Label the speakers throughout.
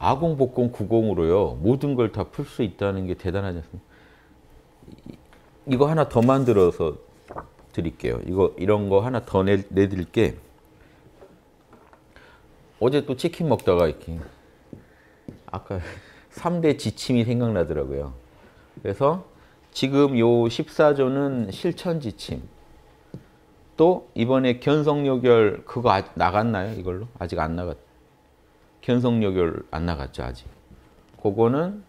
Speaker 1: 아공, 복공, 구공으로요 모든 걸 다 풀 수 있다는 게 대단하지 않습니까? 이거 하나 더 만들어서 드릴게요. 이거 이런 거 하나 더 내, 내드릴게. 어제 또 치킨 먹다가 이렇게 아까 3대 지침이 생각나더라고요. 그래서 지금 요 14조는 실천 지침. 또 이번에 견성요결 그거 아, 나갔나요? 이걸로? 아직 안 나갔. 견성요결 안 나갔죠, 아직. 그거는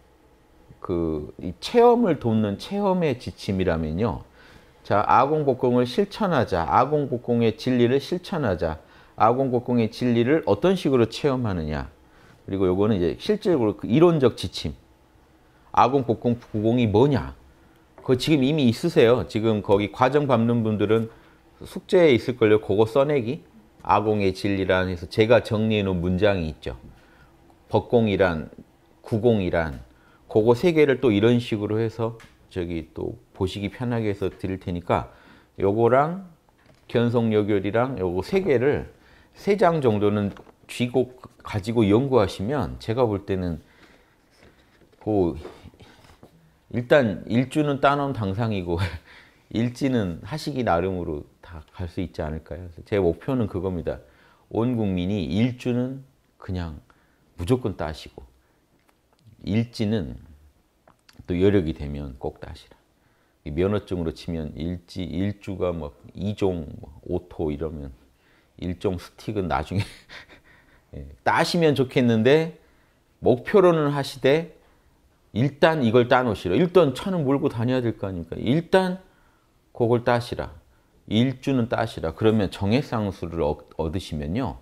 Speaker 1: 그 체험을 돕는 체험의 지침이라면요. 자, 아공복공을 실천하자. 아공복공의 진리를 실천하자. 아공복공의 진리를 어떤 식으로 체험하느냐. 그리고 요거는 이제 실질적으로 그 이론적 지침. 아공복공 구공이 뭐냐. 그거 지금 이미 있으세요. 지금 거기 과정 밟는 분들은 숙제에 있을걸요. 그거 써내기. 아공의 진리란 해서 제가 정리해 놓은 문장이 있죠. 법공이란, 구공이란, 그거 세 개를 또 이런 식으로 해서 저기 또 보시기 편하게 해서 드릴 테니까 요거랑 견성여결이랑 요거 세 개를 세 장 정도는 쥐고 가지고 연구하시면 제가 볼 때는 그 일단 일주는 따놓은 당상이고 일지는 하시기 나름으로 다갈수 있지 않을까요? 제 목표는 그겁니다. 온 국민이 일주는 그냥 무조건 따시고 일지는 또 여력이 되면 꼭 따시라. 면허증으로 치면 일지 일주가 막 뭐 이종 뭐 오토 이러면 일종 스틱은 나중에 예, 따시면 좋겠는데 목표로는 하시되 일단 이걸 따놓으시라. 일단 차는 몰고 다녀야 될 거 아닙니까? 일단 그걸 따시라. 일주는 따시라. 그러면 정액상수를 얻으시면요.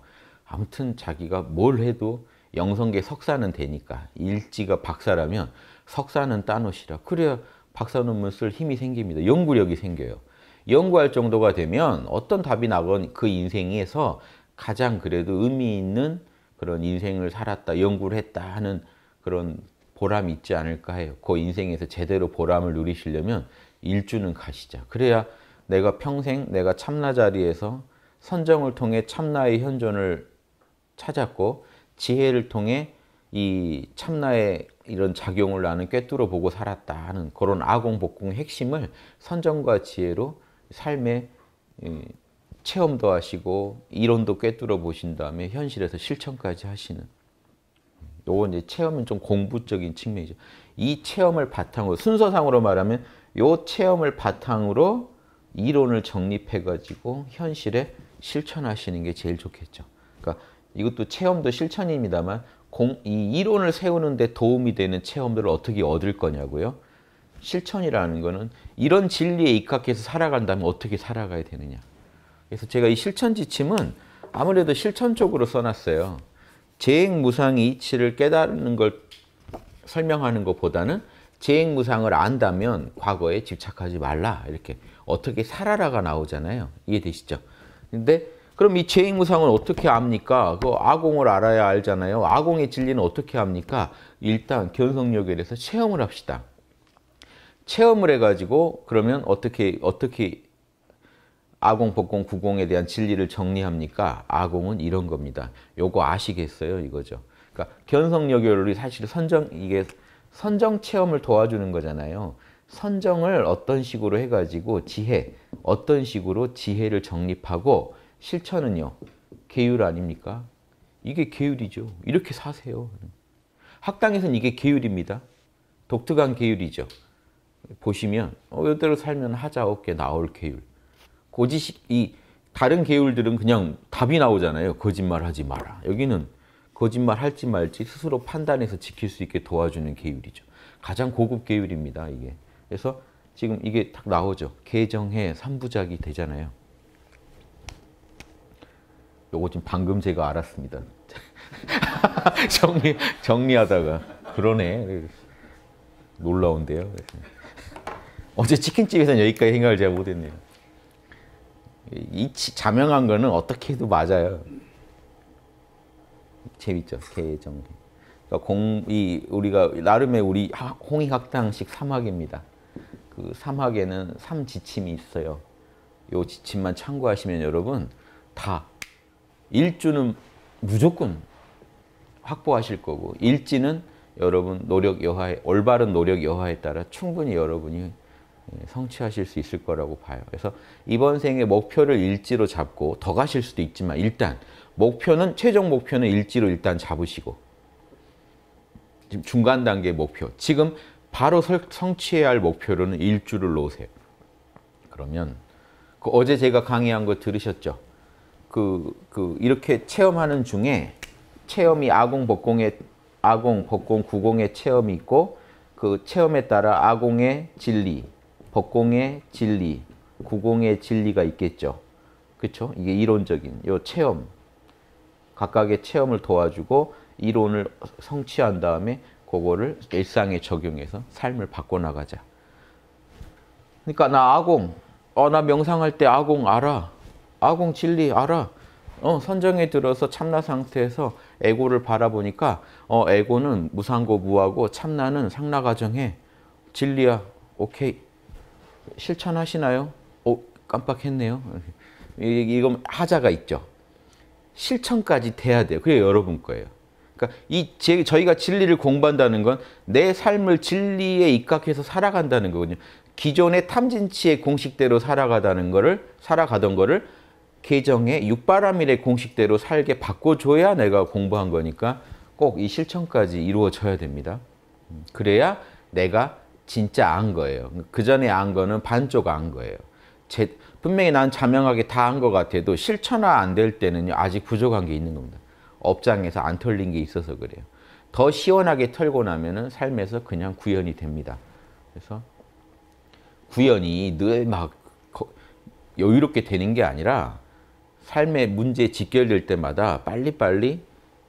Speaker 1: 아무튼 자기가 뭘 해도 영성계 석사는 되니까 일지가 박사라면 석사는 따놓으시라. 그래야 박사 논문 쓸 힘이 생깁니다. 연구력이 생겨요. 연구할 정도가 되면 어떤 답이 나건 그 인생에서 가장 그래도 의미 있는 그런 인생을 살았다, 연구를 했다 하는 그런 보람이 있지 않을까 해요. 그 인생에서 제대로 보람을 누리시려면 일주는 가시자. 그래야 내가 평생 내가 참나 자리에서 선정을 통해 참나의 현존을 찾았고 지혜를 통해 이 참나의 이런 작용을 나는 꿰뚫어 보고 살았다 하는 그런 아공복궁 핵심을 선정과 지혜로 삶에 체험도 하시고 이론도 꿰뚫어 보신 다음에 현실에서 실천까지 하시는 요건 이제 체험은 좀 공부적인 측면이죠. 이 체험을 바탕으로 순서상으로 말하면 요 체험을 바탕으로 이론을 정립해 가지고 현실에 실천하시는 게 제일 좋겠죠. 그러니까 이것도 체험도 실천입니다만 공, 이 이론을 세우는데 도움이 되는 체험들을 어떻게 얻을 거냐고요. 실천이라는 거는 이런 진리에 입각해서 살아간다면 어떻게 살아가야 되느냐. 그래서 제가 이 실천 지침은 아무래도 실천 쪽으로 써놨어요. 재행 무상 이치를 깨달는 걸 설명하는 것보다는 재행 무상을 안다면 과거에 집착하지 말라 이렇게 어떻게 살아라가 나오잖아요. 이해되시죠? 근데 그럼 이 재행 무상을 어떻게 압니까? 그 아공을 알아야 알잖아요. 아공의 진리는 어떻게 합니까? 일단 견성력에 대해서 체험을 합시다. 체험을 해가지고 그러면 어떻게 어떻게 아공, 복공, 구공에 대한 진리를 정리합니까? 아공은 이런 겁니다. 요거 아시겠어요? 이거죠. 그러니까 견성여결이 사실 선정 이게 선정 체험을 도와주는 거잖아요. 선정을 어떤 식으로 해가지고 지혜, 어떤 식으로 지혜를 정립하고 실천은요. 계율 아닙니까? 이게 계율이죠. 이렇게 사세요. 학당에서는 이게 계율입니다. 독특한 계율이죠. 보시면 어, 이대로 살면 하자 없게 나올 계율. 고지식 이 다른 계율들은 그냥 답이 나오잖아요. 거짓말하지 마라. 여기는 거짓말 할지 말지 스스로 판단해서 지킬 수 있게 도와주는 계율이죠. 가장 고급 계율입니다. 이게. 그래서 지금 이게 딱 나오죠. 개정해 3부작이 되잖아요. 요거 지금 방금 제가 알았습니다. 정리, 정리하다가. 그러네. 놀라운데요. 어제 치킨집에서는 여기까지 생각을 잘 못했네요. 이 자명한 거는 어떻게 해도 맞아요. 재밌죠. 개정 그러니까 공, 이, 우리가, 나름의 우리 홍익학당식 삼학입니다. 그 삼학에는 삼지침이 있어요. 요 지침만 참고하시면 여러분 다 일주는 무조건 확보하실 거고 일지는 여러분 노력 여하에 올바른 노력 여하에 따라 충분히 여러분이 예, 성취하실 수 있을 거라고 봐요. 그래서 이번 생의 목표를 일지로 잡고 더 가실 수도 있지만 일단 목표는 최종 목표는 일지로 일단 잡으시고 지금 중간 단계 목표 지금 바로 성취해야 할 목표로는 일주를 놓으세요. 그러면 그 어제 제가 강의한 거 들으셨죠? 그, 그 이렇게 체험하는 중에 체험이 아공 법공의 아공 법공 구공의 체험이 있고 그 체험에 따라 아공의 진리, 법공의 진리, 구공의 진리가 있겠죠. 그렇죠? 이게 이론적인 요 체험 각각의 체험을 도와주고 이론을 성취한 다음에 그거를 일상에 적용해서 삶을 바꿔나가자. 그러니까 나 아공, 어, 나 명상할 때 아공 알아. 아공 진리 알아. 어, 선정에 들어서 참나 상태에서 에고를 바라보니까 어, 에고는 무상고 무하고 참나는 상나가정해. 진리야, 오케이. 실천하시나요? 오, 깜빡했네요. 이, 건 하자가 있죠. 실천까지 돼야 돼요. 그게 여러분 거예요. 그러니까 이 제, 저희가 진리를 공부한다는 건 내 삶을 진리에 입각해서 살아간다는 거거든요. 기존의 탐진치의 공식대로 살아가다는 거를 살아가던 거를 계정의 육바라밀의 공식대로 살게 바꿔줘야 내가 공부한 거니까 꼭 이 실천까지 이루어져야 됩니다. 음, 그래야 내가 진짜 안 거예요. 그 전에 안 거는 반쪽 안 거예요. 제, 분명히 난 자명하게 다 한 것 같아도 실천화 안 될때는 아직 부족한 게 있는 겁니다. 업장에서 안 털린 게 있어서 그래요. 더 시원하게 털고 나면은 삶에서 그냥 구현이 됩니다. 그래서 구현이 늘 막 여유롭게 되는 게 아니라 삶의 문제 직결될 때마다 빨리빨리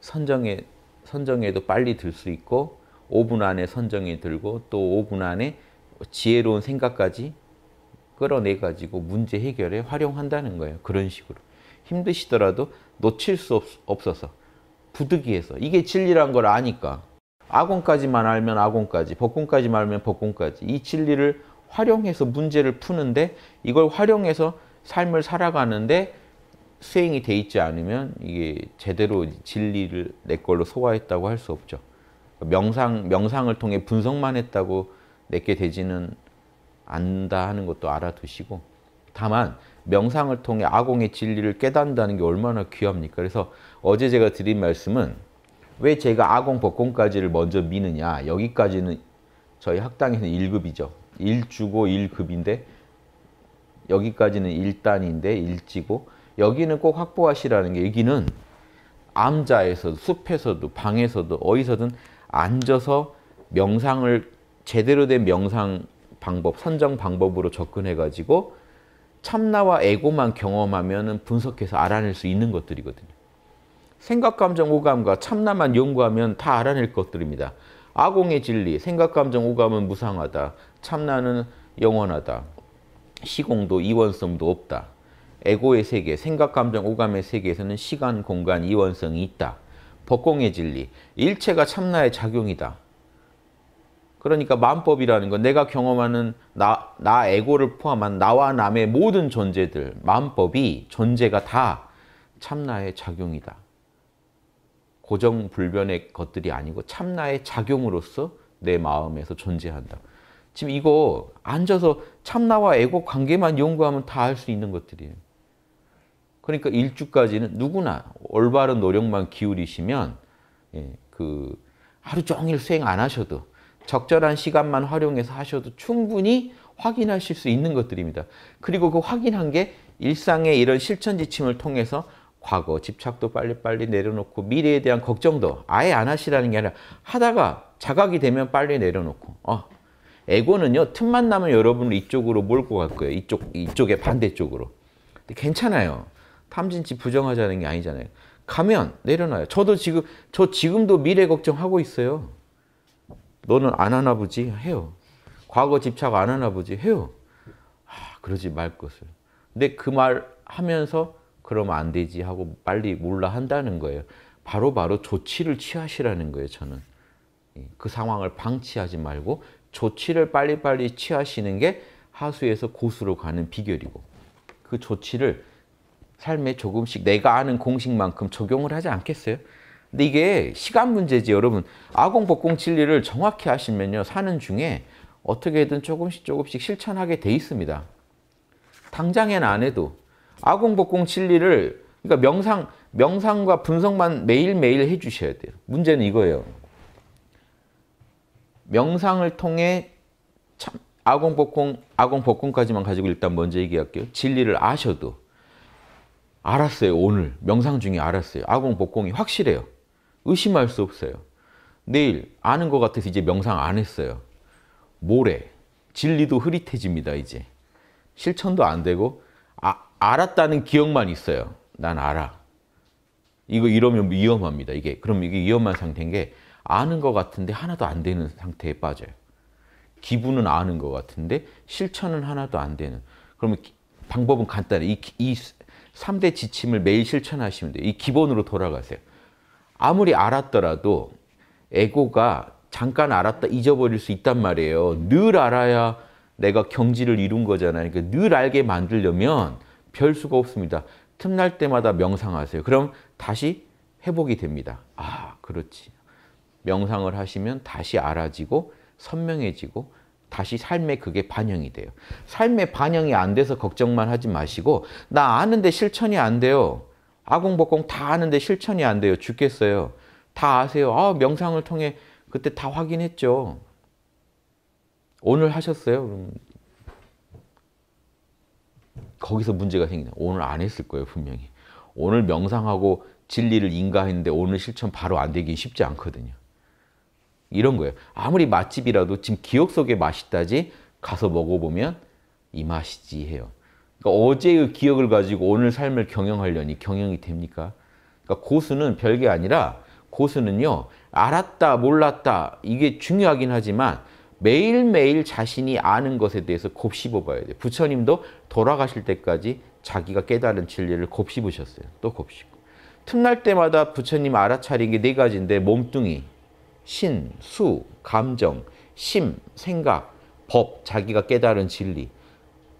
Speaker 1: 선정에, 선정에도 빨리 들 수 있고 5분 안에 선정이 들고 또 5분 안에 지혜로운 생각까지 끌어내가지고 문제 해결에 활용한다는 거예요. 그런 식으로. 힘드시더라도 놓칠 수 없, 없어서 부득이해서 이게 진리란 걸 아니까 아군까지만 알면 아군까지 복군까지만 알면 복군까지 이 진리를 활용해서 문제를 푸는데 이걸 활용해서 삶을 살아가는데 수행이 돼 있지 않으면 이게 제대로 진리를 내 걸로 소화했다고 할 수 없죠. 명상, 명상을 통해 분석만 했다고 내게 되지는 안다 하는 것도 알아두시고 다만 명상을 통해 아공의 진리를 깨닫는다는 게 얼마나 귀합니까? 그래서 어제 제가 드린 말씀은 왜 제가 아공 법공까지를 먼저 미느냐 여기까지는 저희 학당에는 1급이죠. 1주고 1급인데 여기까지는 1단인데 1지고 여기는 꼭 확보하시라는 게 여기는 암자에서도 숲에서도 방에서도 어디서든 앉아서 명상을 제대로 된 명상 방법, 선정 방법으로 접근해가지고 참나와 에고만 경험하면 분석해서 알아낼 수 있는 것들이거든요. 생각, 감정, 오감과 참나만 연구하면 다 알아낼 것들입니다. 아공의 진리, 생각, 감정, 오감은 무상하다. 참나는 영원하다. 시공도 이원성도 없다. 에고의 세계, 생각, 감정, 오감의 세계에서는 시간, 공간, 이원성이 있다. 법공의 진리, 일체가 참나의 작용이다. 그러니까 만법이라는 건 내가 경험하는 나, 나 에고를 포함한 나와 남의 모든 존재들, 만법이 존재가 다 참나의 작용이다. 고정불변의 것들이 아니고 참나의 작용으로서 내 마음에서 존재한다. 지금 이거 앉아서 참나와 에고 관계만 연구하면 다알수 있는 것들이에요. 그러니까 일주까지는 누구나 올바른 노력만 기울이시면 예, 그 하루 종일 수행 안 하셔도 적절한 시간만 활용해서 하셔도 충분히 확인하실 수 있는 것들입니다. 그리고 그 확인한 게 일상의 이런 실천 지침을 통해서 과거 집착도 빨리빨리 내려놓고 미래에 대한 걱정도 아예 안 하시라는 게 아니라 하다가 자각이 되면 빨리 내려놓고 어, 에고는요 틈만 나면 여러분을 이쪽으로 몰고 갈 거예요 이쪽 이쪽에 반대쪽으로 괜찮아요 탐진치 부정하자는 게 아니잖아요 가면 내려놔요 저도 지금 저 지금도 미래 걱정하고 있어요 너는 안 하나 보지? 해요. 과거 집착 안 하나 보지? 해요. 아, 그러지 말 것을. 근데 그 말 하면서 그러면 안 되지 하고 빨리 몰라 한다는 거예요. 바로바로 바로 조치를 취하시라는 거예요, 저는. 예, 그 상황을 방치하지 말고 조치를 빨리빨리 취하시는 게 하수에서 고수로 가는 비결이고 그 조치를 삶에 조금씩 내가 아는 공식만큼 적용을 하지 않겠어요? 근데 이게 시간 문제지 여러분 아공복공 진리를 정확히 하시면요 사는 중에 어떻게든 조금씩 조금씩 실천하게 돼 있습니다. 당장엔 안 해도 아공복공 진리를 그러니까 명상 명상과 분석만 매일매일 해 주셔야 돼요. 문제는 이거예요. 명상을 통해 참 아공복공 아공복공까지만 가지고 일단 먼저 얘기할게요. 진리를 아셔도 알았어요. 오늘 명상 중에 알았어요. 아공복공이 확실해요. 의심할 수 없어요. 내일 아는 것 같아서 이제 명상 안 했어요. 모레 진리도 흐릿해집니다. 이제 실천도 안 되고 아, 알았다는 기억만 있어요. 난 알아. 이거 이러면 위험합니다. 이게 그럼 이게 위험한 상태인 게 아는 것 같은데 하나도 안 되는 상태에 빠져요. 기분은 아는 것 같은데 실천은 하나도 안 되는. 그러면 방법은 간단해. 이, 이 3대 지침을 매일 실천하시면 돼요. 이 기본으로 돌아가세요. 아무리 알았더라도 에고가 잠깐 알았다 잊어버릴 수 있단 말이에요. 늘 알아야 내가 경지를 이룬 거잖아요. 그러니까 늘 알게 만들려면 별 수가 없습니다. 틈날 때마다 명상하세요. 그럼 다시 회복이 됩니다. 아, 그렇지. 명상을 하시면 다시 알아지고 선명해지고 다시 삶에 그게 반영이 돼요. 삶에 반영이 안 돼서 걱정만 하지 마시고 나 아는데 실천이 안 돼요. 아공복공 다 아는데 실천이 안 돼요. 죽겠어요. 다 아세요. 아, 명상을 통해 그때 다 확인했죠. 오늘 하셨어요? 그럼 거기서 문제가 생긴다. 오늘 안 했을 거예요, 분명히. 오늘 명상하고 진리를 인가했는데 오늘 실천 바로 안 되기 쉽지 않거든요. 이런 거예요. 아무리 맛집이라도 지금 기억 속에 맛있다지 가서 먹어보면 이 맛이지 해요. 그러니까 어제의 기억을 가지고 오늘 삶을 경영하려니 경영이 됩니까? 그러니까 고수는 별게 아니라 고수는요. 알았다, 몰랐다 이게 중요하긴 하지만 매일매일 자신이 아는 것에 대해서 곱씹어 봐야 돼요. 부처님도 돌아가실 때까지 자기가 깨달은 진리를 곱씹으셨어요. 또 곱씹고. 틈날 때마다 부처님 알아차린 게네 가지인데 몸뚱이, 신, 수, 감정, 심, 생각, 법, 자기가 깨달은 진리.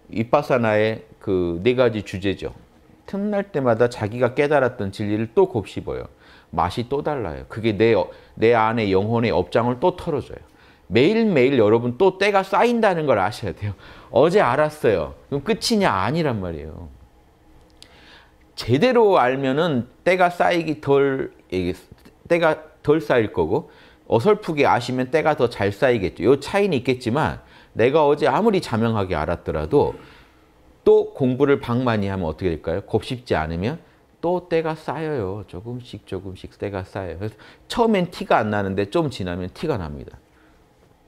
Speaker 1: 윗바사나의 그네 가지 주제죠. 틈날 때마다 자기가 깨달았던 진리를 또 곱씹어요. 맛이 또 달라요. 그게 내, 내 안에 영혼의 업장을 또 털어줘요. 매일매일 여러분 또 때가 쌓인다는 걸 아셔야 돼요. 어제 알았어요. 그럼 끝이냐? 아니란 말이에요. 제대로 알면은 때가 쌓이기 덜, 때가 덜 쌓일 거고, 어설프게 아시면 때가 더 잘 쌓이겠죠. 요 차이는 있겠지만, 내가 어제 아무리 자명하게 알았더라도, 또 공부를 방 많이 하면 어떻게 될까요? 곱씹지 않으면 또 때가 쌓여요. 조금씩 조금씩 때가 쌓여요. 그래서 처음엔 티가 안 나는데 좀 지나면 티가 납니다.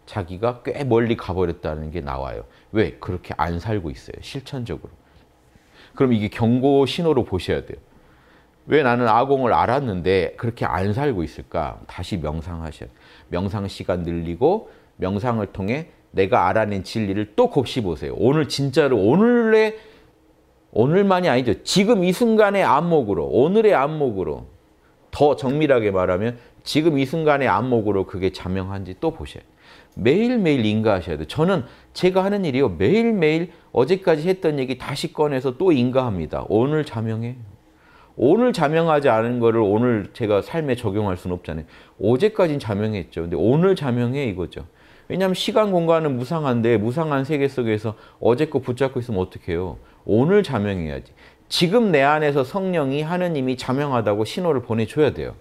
Speaker 1: 자기가 꽤 멀리 가버렸다는 게 나와요. 왜? 그렇게 안 살고 있어요. 실천적으로. 그럼 이게 경고 신호로 보셔야 돼요. 왜 나는 아공을 알았는데 그렇게 안 살고 있을까? 다시 명상하셔야 돼요. 명상 시간 늘리고 명상을 통해 내가 알아낸 진리를 또 곱씹으세요. 오늘 진짜로 오늘의 오늘만이 아니죠. 지금 이 순간의 안목으로 오늘의 안목으로 더 정밀하게 말하면 지금 이 순간의 안목으로 그게 자명한지 또 보셔요. 매일매일 인가하셔야 돼요. 저는 제가 하는 일이요. 매일매일 어제까지 했던 얘기 다시 꺼내서 또 인가합니다. 오늘 자명해. 오늘 자명하지 않은 거를 오늘 제가 삶에 적용할 수는 없잖아요. 어제까진 자명했죠. 근데 오늘 자명해 이거죠. 왜냐하면 시간 공간은 무상한데 무상한 세계 속에서 어제 거 붙잡고 있으면 어떡해요. 오늘 자명해야지. 지금 내 안에서 성령이 하느님이 자명하다고 신호를 보내줘야 돼요.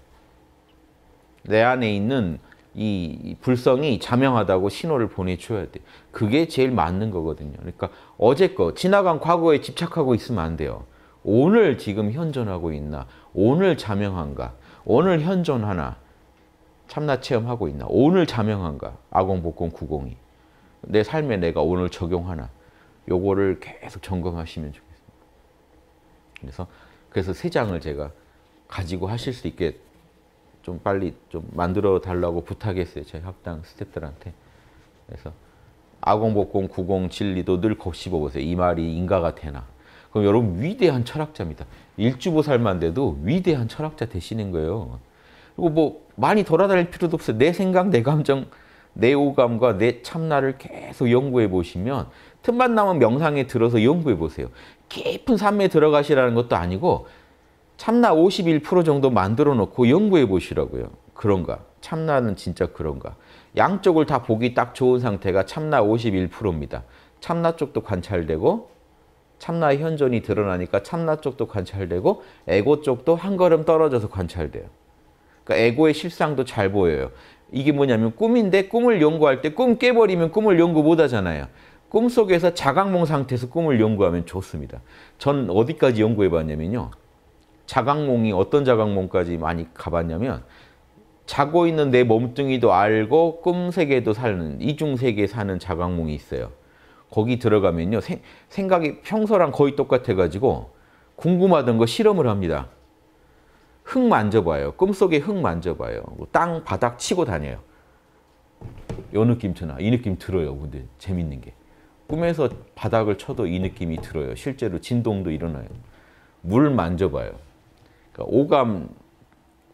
Speaker 1: 내 안에 있는 이 불성이 자명하다고 신호를 보내줘야 돼. 그게 제일 맞는 거거든요. 그러니까 어제 거, 지나간 과거에 집착하고 있으면 안 돼요. 오늘 지금 현존하고 있나? 오늘 자명한가? 오늘 현존하나? 참나 체험하고 있나? 오늘 자명한가? 아공, 복공, 구공이. 내 삶에 내가 오늘 적용하나? 요거를 계속 점검하시면 좋겠습니다. 그래서 그래서 세 장을 제가 가지고 하실 수 있게 좀 빨리 좀 만들어 달라고 부탁했어요. 저희 합당 스태프들한테. 그래서 아공복공 구공 진리도 늘 곱씹어 보세요. 이 말이 인가가 되나. 그럼 여러분 위대한 철학자입니다. 일주보살만 돼도 위대한 철학자 되시는 거예요. 그리고 뭐 많이 돌아다닐 필요도 없어요. 내 생각, 내 감정, 내 오감과 내 참나를 계속 연구해 보시면 틈만 나면 명상에 들어서 연구해 보세요. 깊은 삶에 들어가시라는 것도 아니고 참나 51% 정도 만들어 놓고 연구해 보시라고요. 그런가? 참나는 진짜 그런가? 양쪽을 다 보기 딱 좋은 상태가 참나 51%입니다. 참나 쪽도 관찰되고 참나의 현존이 드러나니까 참나 쪽도 관찰되고 에고 쪽도 한 걸음 떨어져서 관찰돼요. 그러니까 에고의 실상도 잘 보여요. 이게 뭐냐면 꿈인데 꿈을 연구할 때 꿈 깨버리면 꿈을 연구 못 하잖아요. 꿈속에서 자각몽 상태에서 꿈을 연구하면 좋습니다. 전 어디까지 연구해 봤냐면요. 자각몽이 어떤 자각몽까지 많이 가봤냐면 자고 있는 내 몸뚱이도 알고 꿈세계도 사는 이중세계에 사는 자각몽이 있어요. 거기 들어가면요. 생, 생각이 평소랑 거의 똑같아가지고 궁금하던 거 실험을 합니다. 흙 만져봐요. 꿈속에 흙 만져봐요. 뭐 땅 바닥 치고 다녀요. 요 느낌처럼 이 느낌 들어요. 근데 재밌는 게 꿈에서 바닥을 쳐도 이 느낌이 들어요. 실제로 진동도 일어나요. 물 만져봐요. 그러니까 오감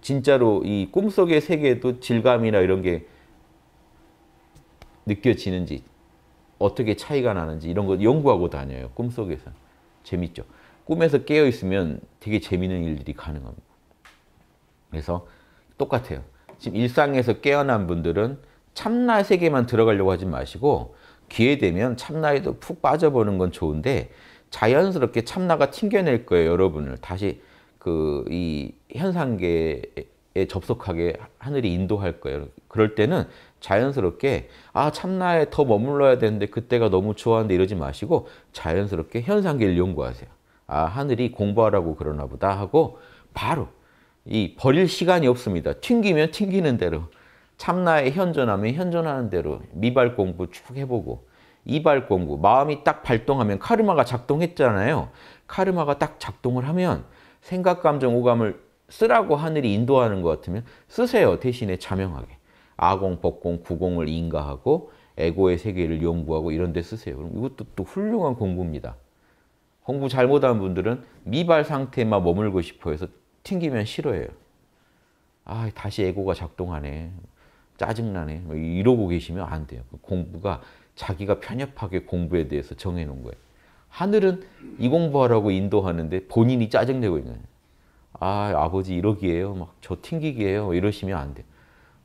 Speaker 1: 진짜로 이 꿈속의 세계도 질감이나 이런 게 느껴지는지 어떻게 차이가 나는지 이런 거 연구하고 다녀요. 꿈속에서. 재밌죠. 꿈에서 깨어 있으면 되게 재밌는 일들이 가능합니다. 그래서 똑같아요. 지금 일상에서 깨어난 분들은 참나의 세계만 들어가려고 하지 마시고 기회 되면 참나에도 푹 빠져보는 건 좋은데 자연스럽게 참나가 튕겨낼 거예요, 여러분을. 다시 그 이 현상계에 접속하게 하늘이 인도할 거예요. 그럴 때는 자연스럽게 아 참나에 더 머물러야 되는데 그때가 너무 좋아는데 이러지 마시고 자연스럽게 현상계를 연구하세요. 아 하늘이 공부하라고 그러나 보다 하고 바로 이 버릴 시간이 없습니다. 튕기면 튕기는 대로 참나에 현존하면 현존하는 대로 미발 공부 쭉 해보고 이발 공부 마음이 딱 발동하면 카르마가 작동했잖아요. 카르마가 딱 작동을 하면 생각, 감정, 오감을 쓰라고 하늘이 인도하는 것 같으면 쓰세요. 대신에 자명하게. 아공, 법공, 구공을 인가하고 에고의 세계를 연구하고 이런 데 쓰세요. 그럼 이것도 또 훌륭한 공부입니다. 공부 잘못한 분들은 미발 상태만 머물고 싶어 해서 튕기면 싫어해요. 아, 다시 에고가 작동하네. 짜증나네. 뭐 이러고 계시면 안 돼요. 그 공부가 자기가 편협하게 공부에 대해서 정해놓은 거예요. 하늘은 이 공부하라고 인도하는데 본인이 짜증내고 있는 거예요. 아, 아버지 이러기에요. 막 저 튕기기에요. 뭐 이러시면 안 돼요.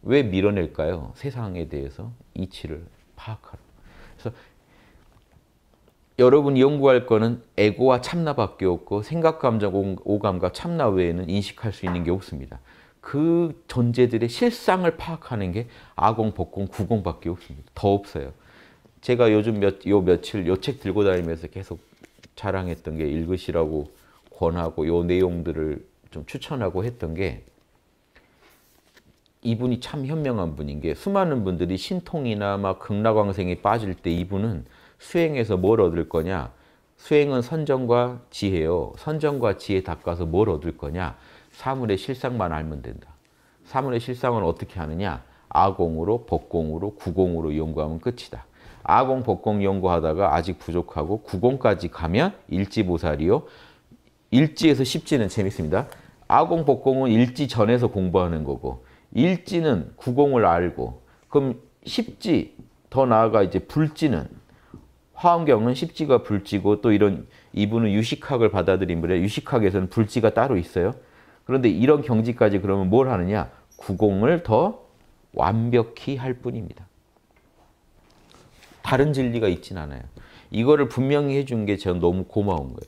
Speaker 1: 왜 밀어낼까요? 세상에 대해서 이치를 파악하라. 여러분 이 연구할 거는 에고와 참나밖에 없고 생각, 감정, 오감과 참나 외에는 인식할 수 있는 게 없습니다. 그 존재들의 실상을 파악하는 게 아공, 복공, 구공밖에 없습니다. 더 없어요. 제가 요즘 몇, 요 며칠 요 책 들고 다니면서 계속 자랑했던 게 읽으시라고 권하고 요 내용들을 좀 추천하고 했던 게 이분이 참 현명한 분인 게 수많은 분들이 신통이나 막 극락왕생에 빠질 때 이분은 수행에서 뭘 얻을 거냐? 수행은 선정과 지혜요. 선정과 지혜 닦아서 뭘 얻을 거냐? 사물의 실상만 알면 된다. 사물의 실상은 어떻게 하느냐? 아공으로, 법공으로, 구공으로 연구하면 끝이다. 아공, 법공 연구하다가 아직 부족하고 구공까지 가면 일지보살이요. 일지에서 십지는 재밌습니다. 아공, 법공은 일지 전에서 공부하는 거고 일지는 구공을 알고 그럼 십지 더 나아가 이제 불지는 화엄경은 십지가 불지고 또 이런 이분은 유식학을 받아들인 분이 유식학에서는 불지가 따로 있어요. 그런데 이런 경지까지 그러면 뭘 하느냐? 구공을 더 완벽히 할 뿐입니다. 다른 진리가 있진 않아요. 이거를 분명히 해 준 게 제가 너무 고마운 거예요.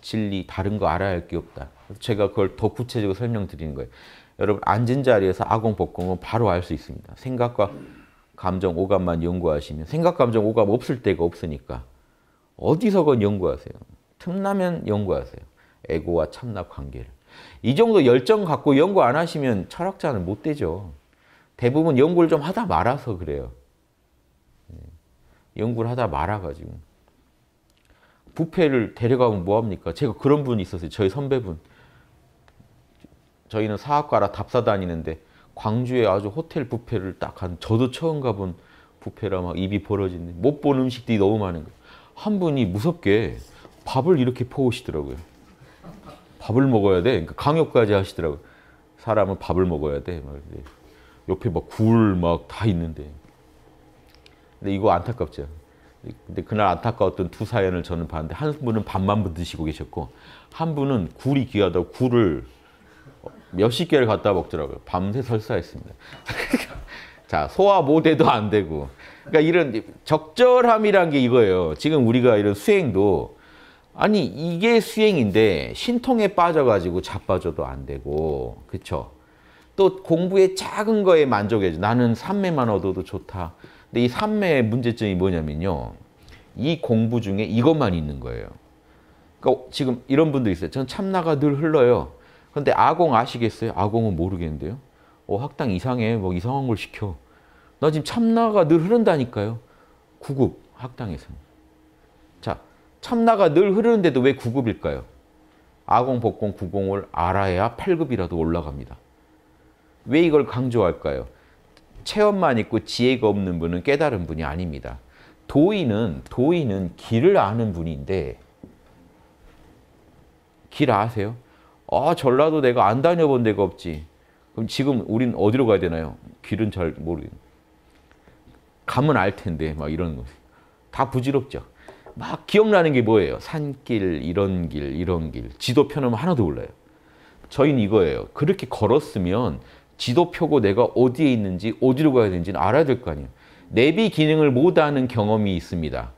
Speaker 1: 진리, 다른 거 알아야 할 게 없다. 제가 그걸 더 구체적으로 설명드리는 거예요. 여러분 앉은 자리에서 아공, 복공은 바로 알 수 있습니다. 생각과 감정 오감만 연구하시면 생각 감정 오감 없을 때가 없으니까 어디서건 연구하세요. 틈나면 연구하세요. 에고와 참나 관계를. 이 정도 열정 갖고 연구 안 하시면 철학자는 못 되죠. 대부분 연구를 좀 하다 말아서 그래요. 네. 연구를 하다 말아가지고. 부패를 데려가면 뭐합니까? 제가 그런 분이 있었어요. 저희 선배분. 저희는 사학과라 답사 다니는데 광주에 아주 호텔 뷔페를 딱 한 저도 처음 가본 뷔페라 막 입이 벌어지는 못본 음식들이 너무 많은 거예요. 한 분이 무섭게 밥을 이렇게 퍼오시더라고요. 밥을 먹어야 돼. 그러니까 강요까지 하시더라고 사람은 밥을 먹어야 돼. 막 옆에 막 굴 막 다 있는데. 근데 이거 안타깝죠. 근데 그날 안타까웠던 두 사연을 저는 봤는데 한 분은 밥만 드시고 계셨고 한 분은 굴이 귀하다 굴을 몇십 개를 갖다 먹더라고요. 밤새 설사했습니다. 자, 소화 모대도 안 되고. 그러니까 이런 적절함이란 게 이거예요. 지금 우리가 이런 수행도 아니 이게 수행인데 신통에 빠져가지고 자빠져도 안 되고 그쵸? 또 공부의 작은 거에 만족해져. 나는 삼매만 얻어도 좋다. 근데 이 삼매의 문제점이 뭐냐면요. 이 공부 중에 이것만 있는 거예요. 그러니까 지금 이런 분도 있어요. 전 참나가 늘 흘러요. 그런데 아공 아시겠어요? 아공은 모르겠는데요. 어, 학당 이상해. 뭐 이상한 걸 시켜. 나 지금 참나가 늘 흐른다니까요. 구급, 학당에서는. 자, 참나가 늘 흐르는데도 왜 구급일까요? 아공, 복공, 구공을 알아야 8급이라도 올라갑니다. 왜 이걸 강조할까요? 체험만 있고 지혜가 없는 분은 깨달은 분이 아닙니다. 도인은 도인은 길을 아는 분인데 길 아세요? 아 전라도 내가 안 다녀본 데가 없지. 그럼 지금 우린 어디로 가야 되나요? 길은 잘 모르겠네. 가면 알 텐데 막 이런 거. 다 부질없죠. 막 기억나는 게 뭐예요? 산길, 이런 길, 이런 길. 지도 펴놓으면 하나도 몰라요. 저희는 이거예요. 그렇게 걸었으면 지도 펴고 내가 어디에 있는지 어디로 가야 되는지는 알아야 될 거 아니에요. 내비 기능을 못하는 경험이 있습니다.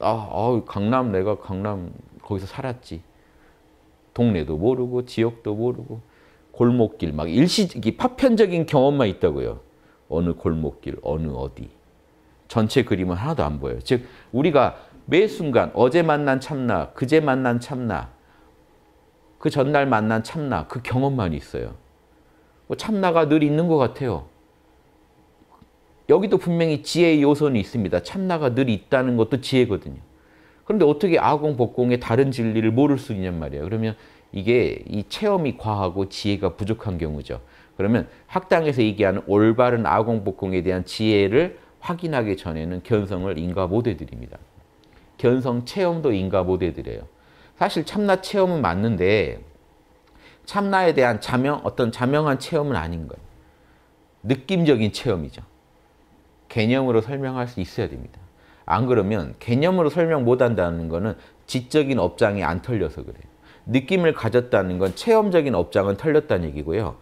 Speaker 1: 아, 아 강남 내가 강남 거기서 살았지. 동네도 모르고 지역도 모르고 골목길 막 일시 적 파편적인 경험만 있다고요. 어느 골목길 어느 어디 전체 그림은 하나도 안 보여요. 즉 우리가 매 순간 어제 만난 참나 그제 만난 참나 그 전날 만난 참나 그 경험만 있어요. 뭐 참나가 늘 있는 것 같아요. 여기도 분명히 지혜의 요소는 있습니다. 참나가 늘 있다는 것도 지혜거든요. 그런데 어떻게 아공 복공의 다른 진리를 모를 수 있냔 말이에요. 그러면 이게 이 체험이 과하고 지혜가 부족한 경우죠. 그러면 학당에서 얘기하는 올바른 아공 복공에 대한 지혜를 확인하기 전에는 견성을 인가 못 해드립니다. 견성 체험도 인가 못 해드려요. 사실 참나 체험은 맞는데 참나에 대한 자명, 어떤 자명한 체험은 아닌 거예요. 느낌적인 체험이죠. 개념으로 설명할 수 있어야 됩니다. 안 그러면 개념으로 설명 못 한다는 거는 지적인 업장이 안 털려서 그래요. 느낌을 가졌다는 건 체험적인 업장은 털렸다는 얘기고요.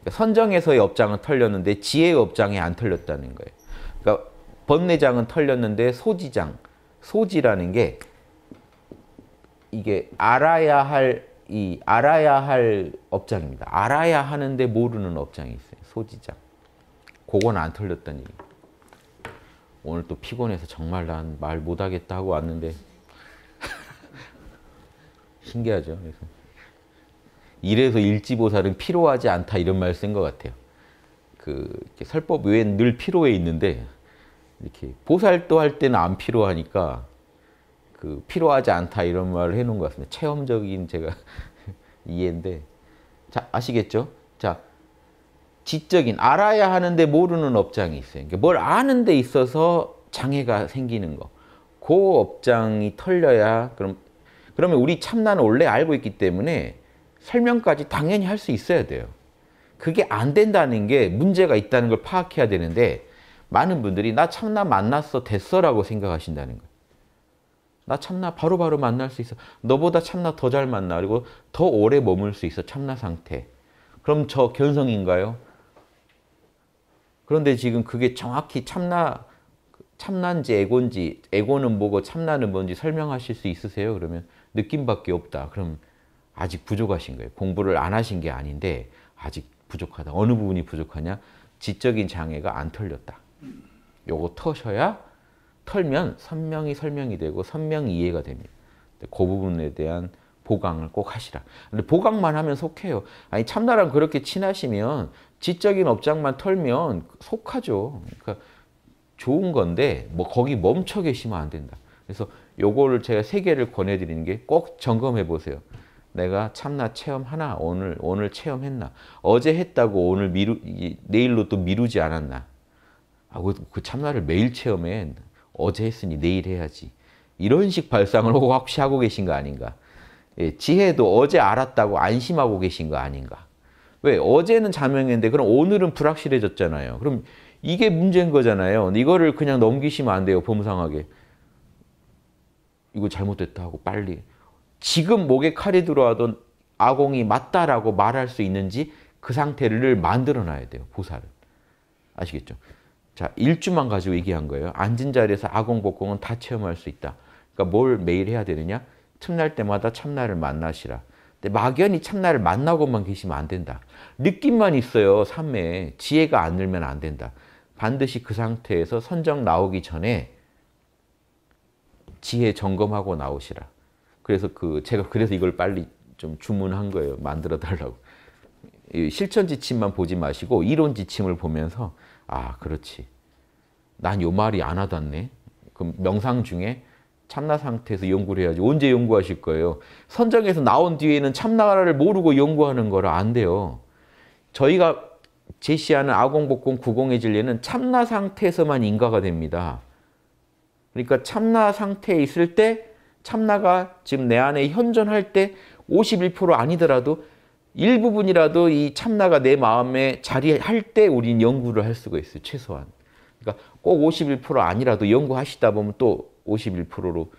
Speaker 1: 그러니까 선정에서의 업장은 털렸는데 지혜의 업장이 안 털렸다는 거예요. 그러니까 번뇌장은 털렸는데 소지장, 소지라는 게 이게 알아야 할 이 알아야 할 업장입니다. 알아야 하는데 모르는 업장이 있어요. 소지장. 그건 안 털렸다는 얘기예요. 오늘 또 피곤해서 정말 난 말 못하겠다 하고 왔는데 신기하죠. 그래서 이래서 일지보살은 피로하지 않다 이런 말쓴것 같아요. 그 설법 외엔 늘 피로해 있는데 이렇게 보살도 할 때는 안 피로하니까 그 피로하지 않다 이런 말을 해놓은 것 같습니다. 체험적인 제가 이해인데 자 아시겠죠? 자 지적인 알아야 하는데 모르는 업장이 있어요. 그러니까 뭘 아는 데 있어서 장애가 생기는 거. 그 업장이 털려야 그럼 그러면 우리 참나는 원래 알고 있기 때문에 설명까지 당연히 할 수 있어야 돼요. 그게 안 된다는 게 문제가 있다는 걸 파악해야 되는데 많은 분들이 나 참나 만났어 됐어라고 생각하신다는 거예요. 나 참나 바로바로 바로 만날 수 있어. 너보다 참나 더 잘 만나. 그리고 더 오래 머물 수 있어. 참나 상태. 그럼 저 견성인가요? 그런데 지금 그게 정확히 참나 참난지 에고인지 에고는 뭐고 참나는 뭔지 설명하실 수 있으세요? 그러면 느낌밖에 없다. 그럼 아직 부족하신 거예요. 공부를 안 하신 게 아닌데 아직 부족하다. 어느 부분이 부족하냐? 지적인 장애가 안 털렸다. 요거 터셔야 털면 선명히 설명이 되고 선명히 이해가 됩니다. 그 부분에 대한 보강을 꼭 하시라. 근데 보강만 하면 속해요. 아니 참나랑 그렇게 친하시면 지적인 업장만 털면 속하죠. 그러니까 좋은 건데 뭐 거기 멈춰 계시면 안 된다. 그래서 요거를 제가 세 개를 권해드리는 게 꼭 점검해 보세요. 내가 참나 체험하나 오늘 오늘 체험했나 어제 했다고 오늘 미루 내일로 또 미루지 않았나 아그 그 참나를 매일 체험해 어제 했으니 내일 해야지 이런 식 발상을 혹시 하고 계신 거 아닌가 예, 지혜도 어제 알았다고 안심하고 계신 거 아닌가 왜? 어제는 자명했는데 그럼 오늘은 불확실해졌잖아요. 그럼 이게 문제인 거잖아요. 이거를 그냥 넘기시면 안 돼요. 범상하게. 이거 잘못됐다 하고 빨리. 지금 목에 칼이 들어와던 아공이 맞다라고 말할 수 있는지 그 상태를 만들어놔야 돼요. 보살을. 아시겠죠? 자, 일주만 가지고 얘기한 거예요. 앉은 자리에서 아공, 복공은 다 체험할 수 있다. 그러니까 뭘 매일 해야 되느냐? 틈날 때마다 참나를 만나시라. 네, 막연히 참나를 만나고만 계시면 안 된다. 느낌만 있어요, 삶에. 지혜가 안 늘면 안 된다. 반드시 그 상태에서 선정 나오기 전에 지혜 점검하고 나오시라. 그래서 그 제가 그래서 이걸 빨리 좀 주문한 거예요. 만들어 달라고. 실천 지침만 보지 마시고 이론 지침을 보면서 아, 그렇지. 난 요 말이 안 와닿네. 그럼 명상 중에 참나 상태에서 연구를 해야지. 언제 연구하실 거예요? 선정에서 나온 뒤에는 참나를 모르고 연구하는 거를안 돼요. 저희가 제시하는 아공복공 구공의 진리는 참나 상태에서만 인가가 됩니다. 그러니까 참나 상태에 있을 때 참나가 지금 내 안에 현존할 때 51% 아니더라도 일부분이라도 이 참나가 내 마음에 자리할 때 우린 연구를 할 수가 있어요. 최소한. 그러니까 꼭 51% 아니라도 연구하시다 보면 또 51%로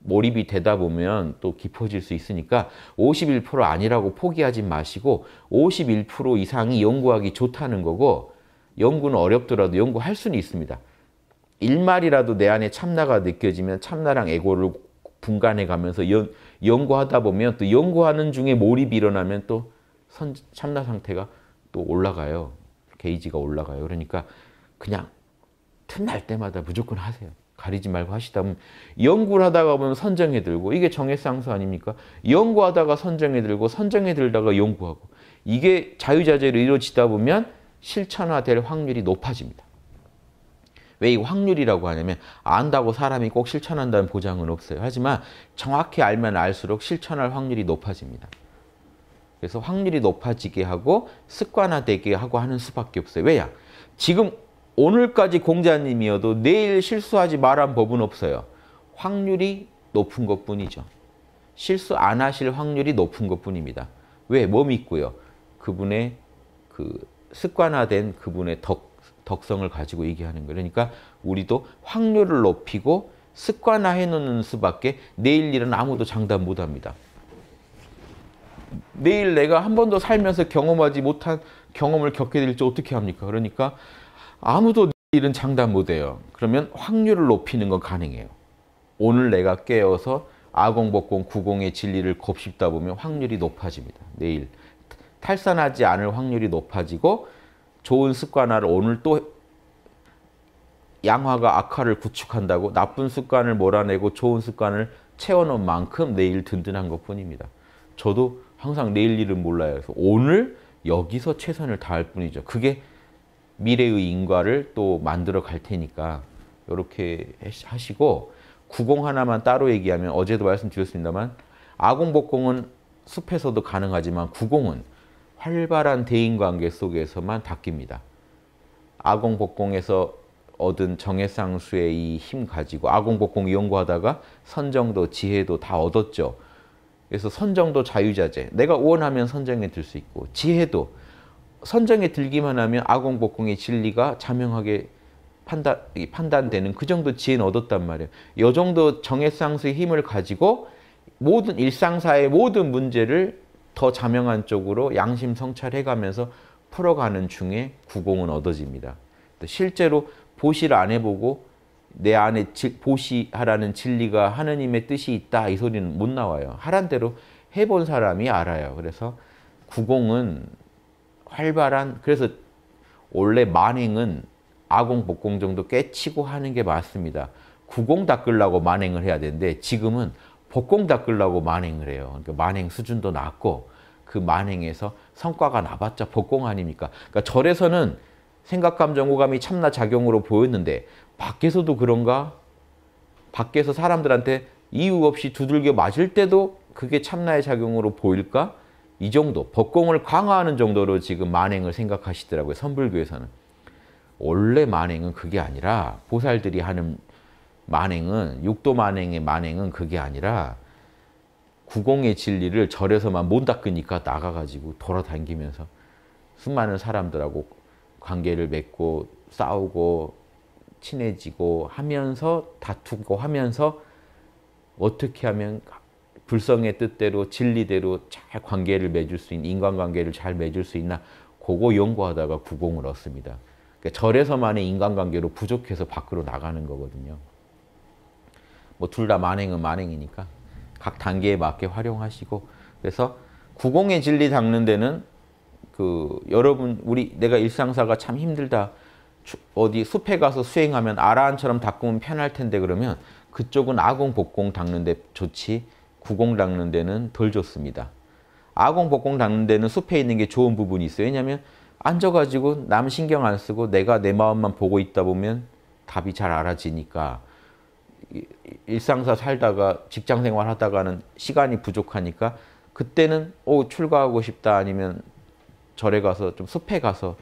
Speaker 1: 몰입이 되다 보면 또 깊어질 수 있으니까 51% 아니라고 포기하지 마시고 51% 이상이 연구하기 좋다는 거고 연구는 어렵더라도 연구할 수는 있습니다. 일말이라도 내 안에 참나가 느껴지면 참나랑 에고를 분간해 가면서 연, 연구하다 보면 또 연구하는 중에 몰입이 일어나면 또 선, 참나 상태가 또 올라가요. 게이지가 올라가요. 그러니까 그냥 틈날 때마다 무조건 하세요. 가리지 말고 하시다 보면 연구를 하다가 보면 선정해 들고 이게 정해상수 아닙니까? 연구하다가 선정해 들고 선정해 들다가 연구하고 이게 자유자재로 이루어지다 보면 실천화될 확률이 높아집니다. 왜 이 확률이라고 하냐면 안다고 사람이 꼭 실천한다는 보장은 없어요. 하지만 정확히 알면 알수록 실천할 확률이 높아집니다. 그래서 확률이 높아지게 하고 습관화되게 하고 하는 수밖에 없어요. 왜야? 지금 오늘까지 공자님이어도 내일 실수하지 말한 법은 없어요. 확률이 높은 것뿐이죠. 실수 안 하실 확률이 높은 것뿐입니다. 왜? 뭐 믿고요? 그분의 그 습관화된 그분의 덕, 덕성을 가지고 얘기하는 거예요. 그러니까 우리도 확률을 높이고 습관화해 놓는 수밖에 내일 일은 아무도 장담 못합니다. 내일 내가 한 번도 살면서 경험하지 못한 경험을 겪게 될지 어떻게 합니까? 그러니까 아무도 일은 장담 못해요. 그러면 확률을 높이는 건 가능해요. 오늘 내가 깨어서 아공복공 구공의 진리를 곱씹다 보면 확률이 높아집니다. 내일 탈산하지 않을 확률이 높아지고 좋은 습관화를 오늘 또 양화가 악화를 구축한다고 나쁜 습관을 몰아내고 좋은 습관을 채워놓은 만큼 내일 든든한 것뿐입니다. 저도 항상 내일 일은 몰라요. 그래서 오늘 여기서 최선을 다할 뿐이죠. 그게 미래의 인과를 또 만들어 갈 테니까 이렇게 하시고 구공 하나만 따로 얘기하면 어제도 말씀드렸습니다만 아공복공은 숲에서도 가능하지만 구공은 활발한 대인관계 속에서만 바뀝니다 아공복공에서 얻은 정해상수의 이 힘 가지고 아공복공 연구하다가 선정도 지혜도 다 얻었죠. 그래서 선정도 자유자재. 내가 원하면 선정에 들 수 있고 지혜도 선정에 들기만 하면 아공복공의 진리가 자명하게 판단, 판단되는 그 정도 지혜는 얻었단 말이에요. 요 정도 정해상수의 힘을 가지고 모든 일상사의 모든 문제를 더 자명한 쪽으로 양심 성찰해가면서 풀어가는 중에 구공은 얻어집니다. 실제로 보시를 안 해보고 내 안에 보시하라는 진리가 하느님의 뜻이 있다 이 소리는 못 나와요. 하란 대로 해본 사람이 알아요. 그래서 구공은 활발한 그래서 원래 만행은 아공 복공 정도 깨치고 하는 게 맞습니다. 구공 닦으려고 만행을 해야 되는데 지금은 복공 닦으려고 만행을 해요. 그러니까 만행 수준도 낮고 그 만행에서 성과가 나봤자 복공 아닙니까? 그러니까 절에서는 생각감 정오감이 참나 작용으로 보였는데 밖에서도 그런가? 밖에서 사람들한테 이유 없이 두들겨 맞을 때도 그게 참나의 작용으로 보일까? 이 정도 법공을 강화하는 정도로 지금 만행을 생각하시더라고요. 선불교에서는. 원래 만행은 그게 아니라 보살들이 하는 만행은 육도 만행의 만행은 그게 아니라 구공의 진리를 절에서만 못 닦으니까 나가가지고 돌아다니면서 수많은 사람들하고 관계를 맺고 싸우고 친해지고 하면서 다투고 하면서 어떻게 하면 불성의 뜻대로 진리대로 잘 관계를 맺을 수 있는 인간관계를 잘 맺을 수 있나 그거 연구하다가 구공을 얻습니다. 그러니까 절에서만의 인간관계로 부족해서 밖으로 나가는 거거든요. 뭐 둘 다 만행은 만행이니까 각 단계에 맞게 활용하시고 그래서 구공의 진리 닦는 데는 그 여러분 우리 내가 일상사가 참 힘들다. 어디 숲에 가서 수행하면 아라한처럼 닦으면 편할 텐데 그러면 그쪽은 아공 복공 닦는데 좋지 부공 닦는 데는 덜 좋습니다. 아공, 복공 닦는 데는 숲에 있는 게 좋은 부분이 있어요. 왜냐하면 앉아가지고 남 신경 안 쓰고 내가 내 마음만 보고 있다 보면 답이 잘 알아지니까 일상사 살다가 직장 생활 하다가는 시간이 부족하니까 그때는 오 출가하고 싶다 아니면 절에 가서 좀 숲에 가서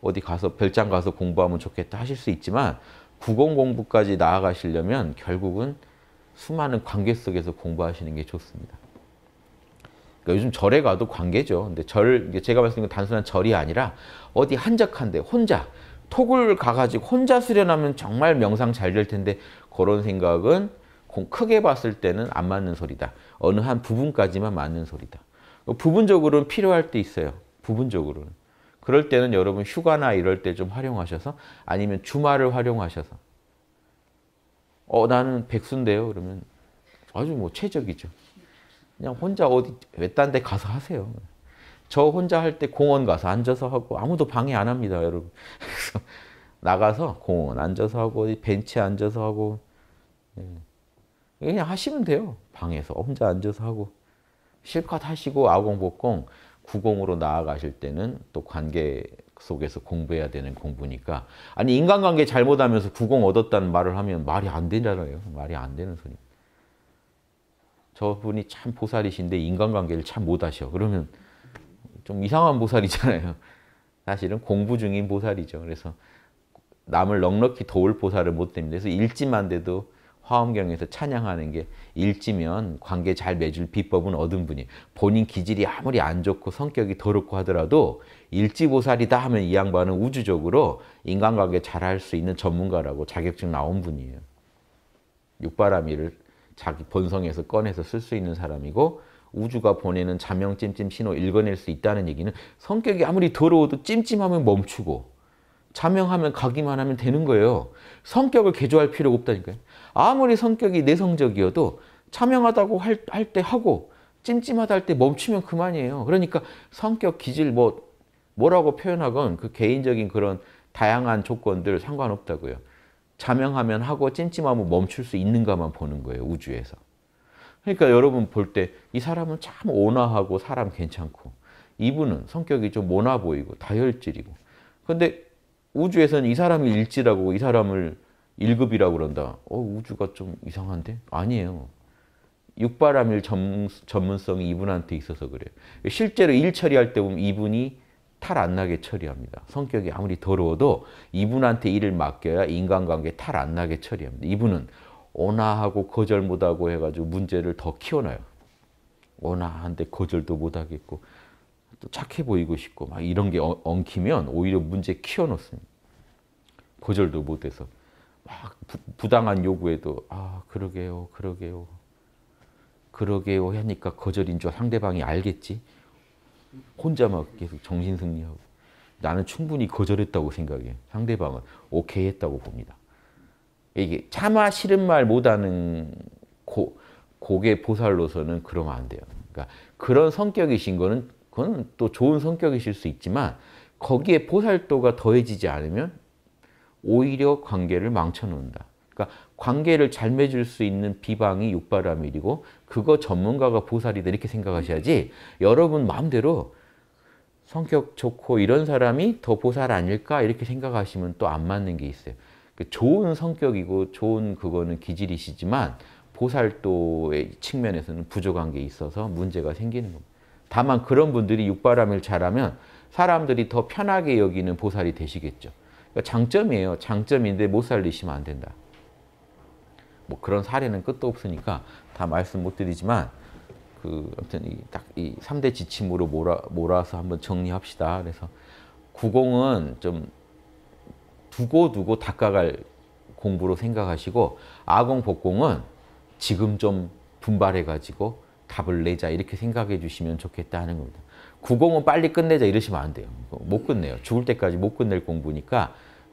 Speaker 1: 어디 가서 별장 가서 공부하면 좋겠다 하실 수 있지만 구공 공부까지 나아가시려면 결국은 수많은 관계 속에서 공부하시는 게 좋습니다. 그러니까 요즘 절에 가도 관계죠. 근데 절, 제가 말씀드린 건 단순한 절이 아니라 어디 한적한데 혼자 톡을 가가지고 혼자 수련하면 정말 명상 잘 될 텐데 그런 생각은 크게 봤을 때는 안 맞는 소리다. 어느 한 부분까지만 맞는 소리다. 그 부분적으로는 필요할 때 있어요. 부분적으로는. 그럴 때는 여러분 휴가나 이럴 때 좀 활용하셔서 아니면 주말을 활용하셔서 어, 나는 백수인데요. 그러면 아주 뭐 최적이죠. 그냥 혼자 어디 외딴 데 가서 하세요. 저 혼자 할 때 공원 가서 앉아서 하고 아무도 방해 안 합니다, 여러분. 그래서 나가서 공원 앉아서 하고 벤치 앉아서 하고 네. 그냥 하시면 돼요. 방에서 혼자 앉아서 하고 실컷 하시고 아공복공 구공으로 나아가실 때는 또 관계 속에서 공부해야 되는 공부니까 아니 인간관계 잘못하면서 구공 얻었다는 말을 하면 말이 안 되잖아요. 말이 안 되는 소리. 저분이 참 보살이신데 인간관계를 참 못하셔. 그러면 좀 이상한 보살이잖아요. 사실은 공부 중인 보살이죠. 그래서 남을 넉넉히 도울 보살을 못 됩니다. 그래서 일지만 돼도 화엄경에서 찬양하는 게 일지면 관계 잘 맺을 비법은 얻은 분이 본인 기질이 아무리 안 좋고 성격이 더럽고 하더라도 일지보살이다 하면 이 양반은 우주적으로 인간관계 잘할 수 있는 전문가라고 자격증 나온 분이에요. 육바라밀을 자기 본성에서 꺼내서 쓸 수 있는 사람이고 우주가 보내는 자명 찜찜 신호 읽어낼 수 있다는 얘기는 성격이 아무리 더러워도 찜찜하면 멈추고 자명하면 가기만 하면 되는 거예요. 성격을 개조할 필요가 없다니까요. 아무리 성격이 내성적이어도 자명하다고 할 때 하고 찜찜하다 할 때 멈추면 그만이에요. 그러니까 성격, 기질, 뭐 뭐라고 표현하건 그 개인적인 그런 다양한 조건들 상관없다고요. 자명하면 하고 찜찜하면 멈출 수 있는가만 보는 거예요. 우주에서. 그러니까 여러분 볼 때 이 사람은 참 온화하고 사람 괜찮고 이분은 성격이 좀 모나 보이고 다혈질이고 근데 우주에서는 이 사람이 일지라고 이 사람을 1급이라고 그런다. 어, 우주가 좀 이상한데? 아니에요. 육바람일 전, 전문성이 이분한테 있어서 그래요. 실제로 일 처리할 때 보면 이분이 탈안 나게 처리합니다. 성격이 아무리 더러워도 이분한테 일을 맡겨야 인간관계 탈 안 나게 처리합니다. 이분은 온화하고 거절 못하고 해가지고 문제를 더 키워놔요. 온화한데 거절도 못하겠고 또 착해 보이고 싶고 막 이런 게 엉키면 오히려 문제 키워놓습니다. 거절도 못해서 막 부, 당한 요구에도 아 그러게요 그러게요 그러게요 하니까 거절인 줄 상대방이 알겠지 혼자 막 계속 정신 승리하고 나는 충분히 거절했다고 생각해. 상대방은 오케이 했다고 봅니다. 이게 차마 싫은 말 못하는 고, 고개 보살로서는 그러면 안 돼요. 그러니까 그런 성격이신 거는 그건 또 좋은 성격이실 수 있지만 거기에 보살도가 더해지지 않으면 오히려 관계를 망쳐놓는다. 그러니까 관계를 잘 맺을 수 있는 비방이 육바라밀이고 그거 전문가가 보살이다 이렇게 생각하셔야지 여러분 마음대로 성격 좋고 이런 사람이 더 보살 아닐까 이렇게 생각하시면 또 안 맞는 게 있어요. 그 좋은 성격이고 좋은 그거는 기질이시지만 보살도의 측면에서는 부족한 게 있어서 문제가 생기는 겁니다. 다만 그런 분들이 육바람을 잘하면 사람들이 더 편하게 여기는 보살이 되시겠죠. 그러니까 장점이에요. 장점인데 못 살리시면 안 된다. 뭐 그런 사례는 끝도 없으니까 다 말씀 못 드리지만 그 아무튼 딱이 3대 지침으로 몰아 몰아서 한번 정리합시다. 그래서 구공은 좀 두고두고 닦아갈 공부로 생각하시고 아공 복공은 지금 좀 분발해 가지고 답을 내자 이렇게 생각해 주시면 좋겠다 하는 겁니다. 구공은 빨리 끝내자 이러시면 안 돼요. 못 끝내요. 죽을 때까지 못 끝낼 공부니까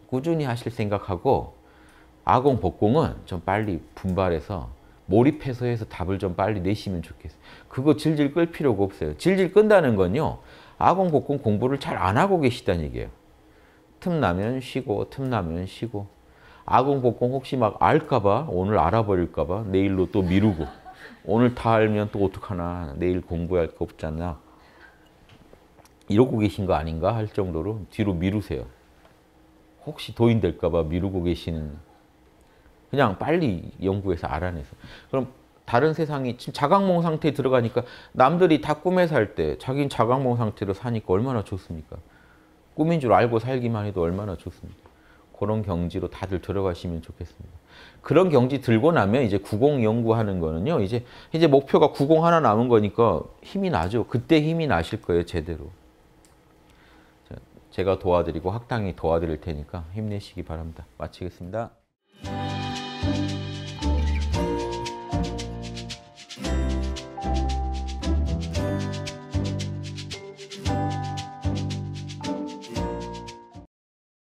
Speaker 1: 꾸준히 하실 생각하고 아공, 복공은 좀 빨리 분발해서 몰입해서 해서 답을 좀 빨리 내시면 좋겠어요. 그거 질질 끌 필요가 없어요. 질질 끈다는 건요. 아공, 복공 공부를 잘 안 하고 계시다는 얘기예요. 틈 나면 쉬고 틈 나면 쉬고 아공, 복공 혹시 막 알까봐 오늘 알아버릴까봐 내일로 또 미루고 오늘 다 알면 또 어떡하나 내일 공부할 거 없잖아 이러고 계신 거 아닌가 할 정도로 뒤로 미루세요. 혹시 도인 될까봐 미루고 계시는 그냥 빨리 연구해서 알아내서 그럼 다른 세상이 지금 자각몽 상태에 들어가니까 남들이 다 꿈에 살 때 자기는 자각몽 상태로 사니까 얼마나 좋습니까? 꿈인 줄 알고 살기만 해도 얼마나 좋습니까? 그런 경지로 다들 들어가시면 좋겠습니다. 그런 경지 들고 나면 이제 9공 연구하는 거는요. 이제 이제 목표가 9공 하나 남은 거니까 힘이 나죠. 그때 힘이 나실 거예요, 제대로. 제가 도와드리고 학당이 도와드릴 테니까 힘내시기 바랍니다. 마치겠습니다. Thank you.